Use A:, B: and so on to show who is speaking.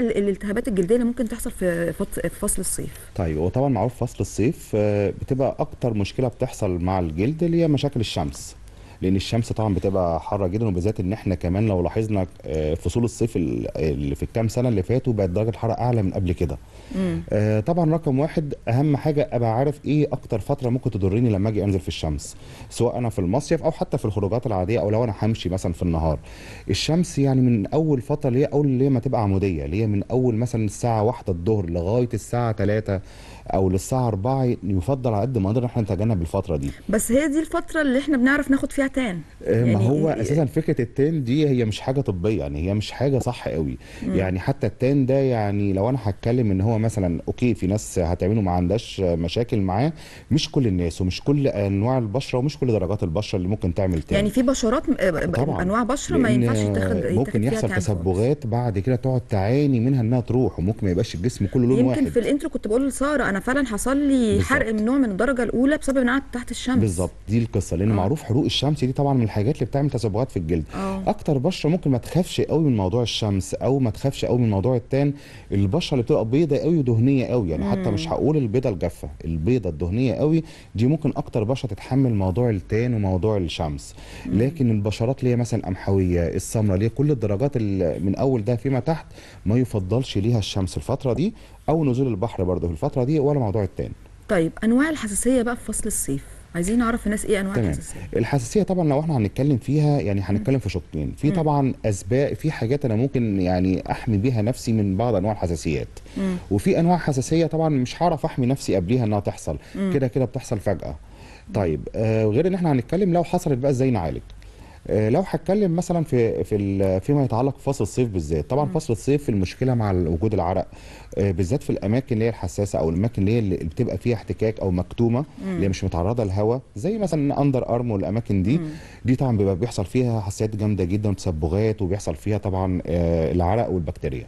A: الالتهابات الجلديه اللي ممكن تحصل في فصل الصيف
B: طيب هو طبعا معروف فصل الصيف آه، بتبقى اكتر مشكله بتحصل مع الجلد اللي هي مشاكل الشمس لان الشمس طبعا بتبقى حاره جدا وبالذات ان احنا كمان لو لاحظنا آه، فصول الصيف اللي في الكام سنه اللي فاتوا بقت درجه الحراره اعلى من قبل كده آه، طبعا رقم واحد اهم حاجه ابقى عارف ايه اكتر فتره ممكن تضرني لما اجي انزل في الشمس سواء انا في المصيف او حتى في الخروجات العاديه او لو انا همشي مثلا في النهار الشمس يعني من اول فتره اللي هي اول اللي ما تبقى عموديه اللي هي من اول مثلا الساعه 1 الظهر لغايه الساعه 3 او للساعه 4 يفضل على قد ما نقدر احنا نتجنب الفتره دي
A: بس هي دي الفتره اللي احنا بنعرف ناخد فيها تان
B: آه، يعني ما هو اساسا فكره التان دي هي مش حاجه طبيه يعني هي مش حاجه صح قوي مم. يعني حتى التان ده يعني لو انا هتكلم ان هو مثلا اوكي في ناس هتعمله ما عندهاش مشاكل معاه مش كل الناس ومش كل انواع البشره ومش كل درجات البشره اللي ممكن تعمل تان يعني
A: في بشرات آه، انواع بشره ما ينفعش تاخد ممكن يحصل
B: تسبغات بعد كده تقعد تعاني منها انها تروح وممكن ما يبقاش الجسم كله لون واحد يمكن في
A: الانترو كنت بقول لساره انا فعلا حصل لي حرق من نوع من الدرجه الاولى بسبب ان قعدت تحت الشمس بالظبط
B: دي القصه لان آه. معروف حروق الشمس الشمس دي طبعا من الحاجات اللي بتعمل تصبغات في الجلد أوه. اكتر بشره ممكن ما تخافش قوي من موضوع الشمس او ما تخافش قوي من موضوع التان البشره اللي بتبقى بيضه قوي ودهنيه قوي يعني مم. حتى مش هقول البيضه الجافه البيضه الدهنيه قوي دي ممكن اكتر بشره تتحمل موضوع التان وموضوع الشمس مم. لكن البشرات اللي هي مثلا قمحويه السمراء اللي هي كل الدرجات من اول ده فيما تحت ما يفضلش ليها الشمس الفتره دي او نزول البحر برضه في الفتره دي ولا موضوع التان
A: طيب انواع الحساسيه بقى في فصل الصيف عايزين نعرف الناس ايه انواع تمام. الحساسيه
B: الحساسيه طبعا لو احنا هنتكلم فيها يعني هنتكلم في شقين في طبعا اسباب في حاجات انا ممكن يعني احمي بيها نفسي من بعض انواع الحساسيات وفي انواع حساسيه طبعا مش هعرف احمي نفسي قبليها انها تحصل كده كده بتحصل فجاه طيب آه غير ان احنا هنتكلم لو حصلت بقى ازاي نعالج آه، لو هتكلم مثلا في في فيما يتعلق فصل الصيف بالذات طبعا فصل الصيف المشكله مع وجود العرق آه، بالذات في الاماكن اللي هي الحساسه او الاماكن اللي هي اللي بتبقى فيها احتكاك او مكتومه اللي مش متعرضه للهواء زي مثلا اندر ارم والاماكن دي دي طبعا بيبقى بيحصل
A: فيها حساسيات جامده جدا وتصبغات وبيحصل فيها طبعا آه، العرق والبكتيريا